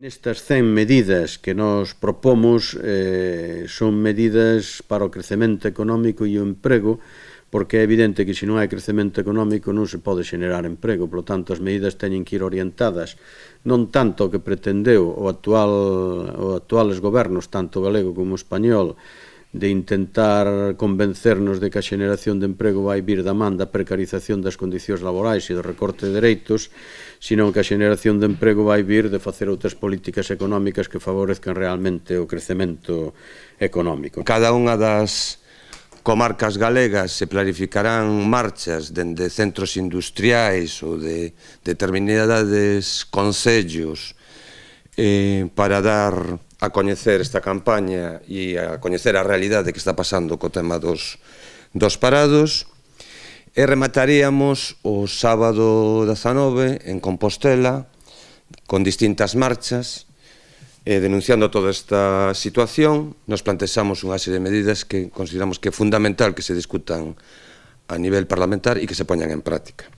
Nestas 100 medidas que nos propomos eh, son medidas para o crecemento económico e o emprego, porque é evidente que se non hai crecemento económico non se pode xenerar emprego, polo tanto as medidas teñen que ir orientadas non tanto o que pretendeu o actual, o actuales gobernos, tanto galego como español, de intentar convencernos de que a xeneración de emprego vai vir da man da precarización das condicións laborais e do recorte de dereitos, sino que a xeneración de emprego vai vir de facer outras políticas económicas que favorezcan realmente o crecemento económico. Cada unha das comarcas galegas se planificarán marchas dende centros industriais ou de determinadas concellos eh, para dar a coñecer esta campaña e a coñecer a realidade que está pasando co tema dos, dos parados e remataríamos o sábado 19 en Compostela con distintas marchas e eh, denunciando toda esta situación nos plantexamos unha serie de medidas que consideramos que é fundamental que se discutan a nivel parlamentar e que se poñan en práctica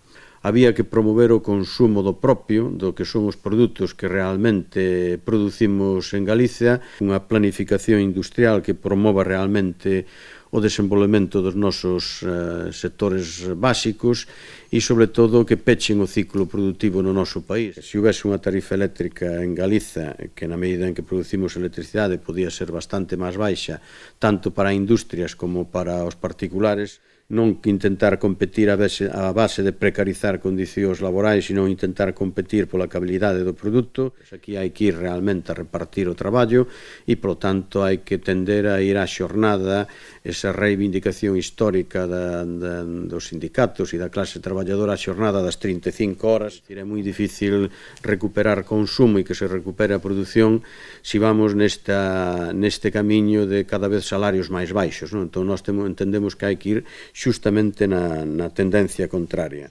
había que promover o consumo do propio, do que son os produtos que realmente producimos en Galicia, unha planificación industrial que promova realmente o desenvolvemento dos nosos eh, sectores básicos e, sobre todo, que pechen o ciclo productivo no noso país. Se houvese unha tarifa eléctrica en Galiza, que na medida en que producimos electricidade podía ser bastante máis baixa, tanto para industrias como para os particulares, non que intentar competir a base, a base de precarizar condicións laborais, sino intentar competir pola cabilidade do produto. Pois aquí hai que ir realmente a repartir o traballo e, polo tanto, hai que tender a ir á xornada esa reivindicación histórica da, da, dos sindicatos e da clase traballadora a xornada das 35 horas. É moi difícil recuperar consumo e que se recupere a produción se si vamos nesta, neste camiño de cada vez salarios máis baixos. Non? Entón, nós temo, entendemos que hai que ir xustamente na, na tendencia contraria.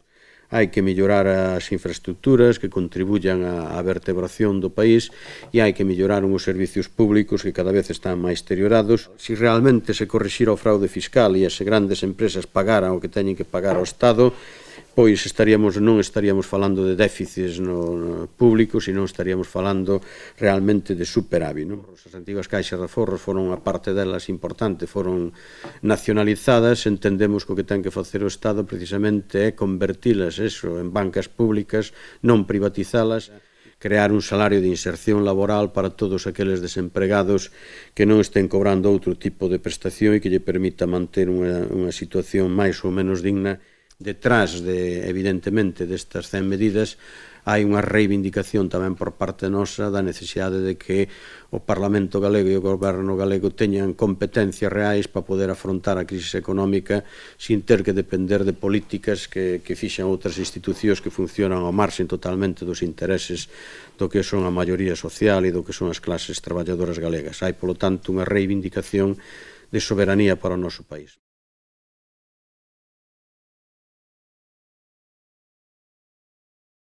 Hai que mellorar as infraestructuras que contribuyan á, á vertebración do país e hai que mellorar os servicios públicos que cada vez están máis deteriorados. Se si realmente se corrixira o fraude fiscal e as grandes empresas pagaran o que teñen que pagar ao Estado, pois estaríamos non estaríamos falando de déficits no, no público, sino estaríamos falando realmente de superávit, non? As antigas caixas de aforros foron unha parte delas importante, foron nacionalizadas, entendemos que o que ten que facer o Estado precisamente é convertilas eso en bancas públicas, non privatizalas crear un salario de inserción laboral para todos aqueles desempregados que non estén cobrando outro tipo de prestación e que lle permita manter unha, unha situación máis ou menos digna detrás de evidentemente destas 100 medidas hai unha reivindicación tamén por parte nosa da necesidade de que o Parlamento galego e o Goberno galego teñan competencias reais para poder afrontar a crise económica sin ter que depender de políticas que, que fixan outras institucións que funcionan ao marxen totalmente dos intereses do que son a maioría social e do que son as clases traballadoras galegas. Hai, polo tanto, unha reivindicación de soberanía para o noso país.